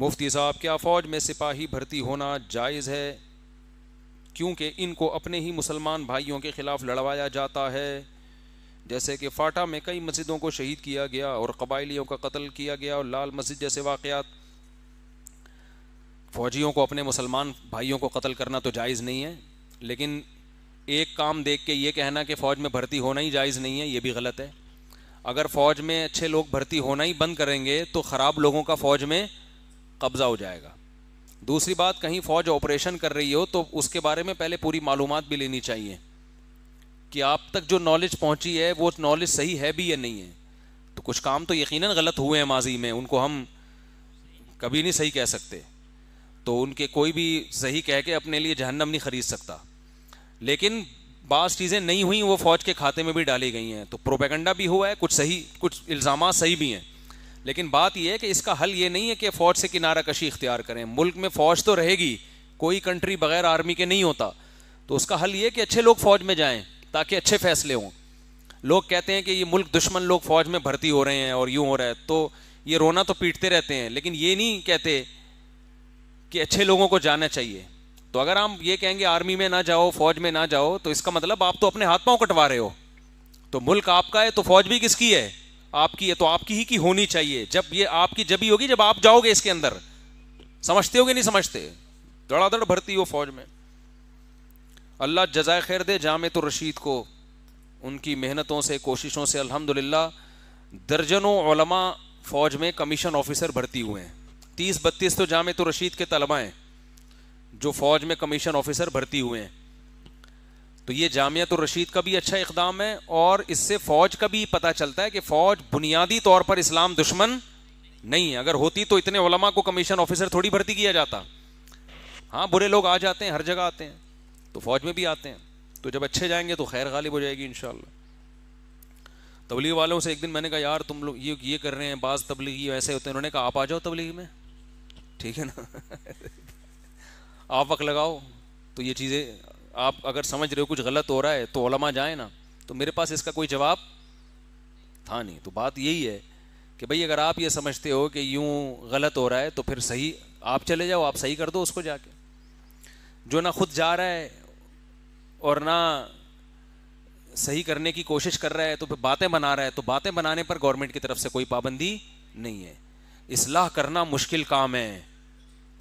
मुफ्ती साहब क्या फ़ौज में सिपाही भर्ती होना जायज़ है क्योंकि इनको अपने ही मुसलमान भाइयों के ख़िलाफ़ लड़वाया जाता है जैसे कि फाटा में कई मस्जिदों को शहीद किया गया और कबाइलियों का कत्ल किया गया और लाल मस्जिद जैसे वाक़ात फ़ौजियों को अपने मुसलमान भाइयों को कत्ल करना तो जायज़ नहीं है लेकिन एक काम देख के ये कहना कि फ़ौज में भर्ती होना ही जायज़ नहीं है ये भी गलत है अगर फ़ौज में अच्छे लोग भर्ती होना ही बंद करेंगे तो ख़राब लोगों का फ़ौज में कब्ज़ा हो जाएगा दूसरी बात कहीं फ़ौज ऑपरेशन कर रही हो तो उसके बारे में पहले पूरी मालूम भी लेनी चाहिए कि आप तक जो नॉलेज पहुंची है वो नॉलेज सही है भी या नहीं है तो कुछ काम तो यकीनन गलत हुए हैं माजी में उनको हम कभी नहीं सही कह सकते तो उनके कोई भी सही कह के अपने लिए जहन्नम नहीं खरीद सकता लेकिन बास चीज़ें नहीं हुई वो फ़ौज के खाते में भी डाली गई हैं तो प्रोपेगेंडा भी हुआ है कुछ सही कुछ इल्ज़ाम सही भी हैं लेकिन बात यह है कि इसका हल ये नहीं है कि फौज से किनारा कशी इख्तियार करें मुल्क में फौज तो रहेगी कोई कंट्री बगैर आर्मी के नहीं होता तो उसका हल ये कि अच्छे लोग फौज में जाएं ताकि अच्छे फैसले हों लोग कहते हैं कि ये मुल्क दुश्मन लोग फौज में भर्ती हो रहे हैं और यूं हो रहा है तो ये रोना तो पीटते रहते हैं लेकिन ये नहीं कहते कि अच्छे लोगों को जाना चाहिए तो अगर आप ये कहेंगे आर्मी में ना जाओ फौज में ना जाओ तो इसका मतलब आप तो अपने हाथ पाँव कटवा रहे हो तो मुल्क आपका है तो फौज भी किसकी है आपकी ये तो आपकी ही की होनी चाहिए जब ये आपकी जब ही होगी जब आप जाओगे इसके अंदर समझते हो नहीं समझते धड़ाधड़ भरती हो फौज में अल्लाह जजाय खैर दे जामे तो रशीद को उनकी मेहनतों से कोशिशों से अल्हम्दुलिल्लाह दर्जनों ओलमा फौज में कमीशन ऑफिसर भर्ती हुए हैं तीस बत्तीस तो जामे तो रशीद के तलबा हैं जो फौज में कमीशन ऑफिसर भर्ती हुए हैं तो ये जामिया तो रशीद का भी अच्छा इकदाम है और इससे फौज का भी पता चलता है कि फौज बुनियादी तौर पर इस्लाम दुश्मन नहीं है अगर होती तो इतने ओलमा को कमीशन ऑफिसर थोड़ी भर्ती किया जाता हाँ बुरे लोग आ जाते हैं हर जगह आते हैं तो फौज में भी आते हैं तो जब अच्छे जाएंगे तो खैर गालिब हो जाएगी इन तबलीग वालों से एक दिन मैंने कहा यार तुम लोग ये ये कर रहे हैं बाज़ तबलीगी ऐसे होते हैं उन्होंने कहा आप आ जाओ तबलीग में ठीक है ना आप वक्त लगाओ तो ये चीज़ें आप अगर समझ रहे हो कुछ गलत हो रहा है तो ओलमा जाए ना तो मेरे पास इसका कोई जवाब था नहीं तो बात यही है कि भाई अगर आप ये समझते हो कि यूँ गलत हो रहा है तो फिर सही आप चले जाओ आप सही कर दो उसको जाके जो ना खुद जा रहा है और ना सही करने की कोशिश कर रहा है तो फिर बातें बना रहा है तो बातें बनाने पर गवर्नमेंट की तरफ से कोई पाबंदी नहीं है इसलाह करना मुश्किल काम है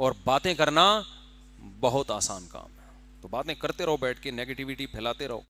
और बातें करना बहुत आसान काम तो बातें करते रहो बैठ के नेगेटिविटी फैलाते रहो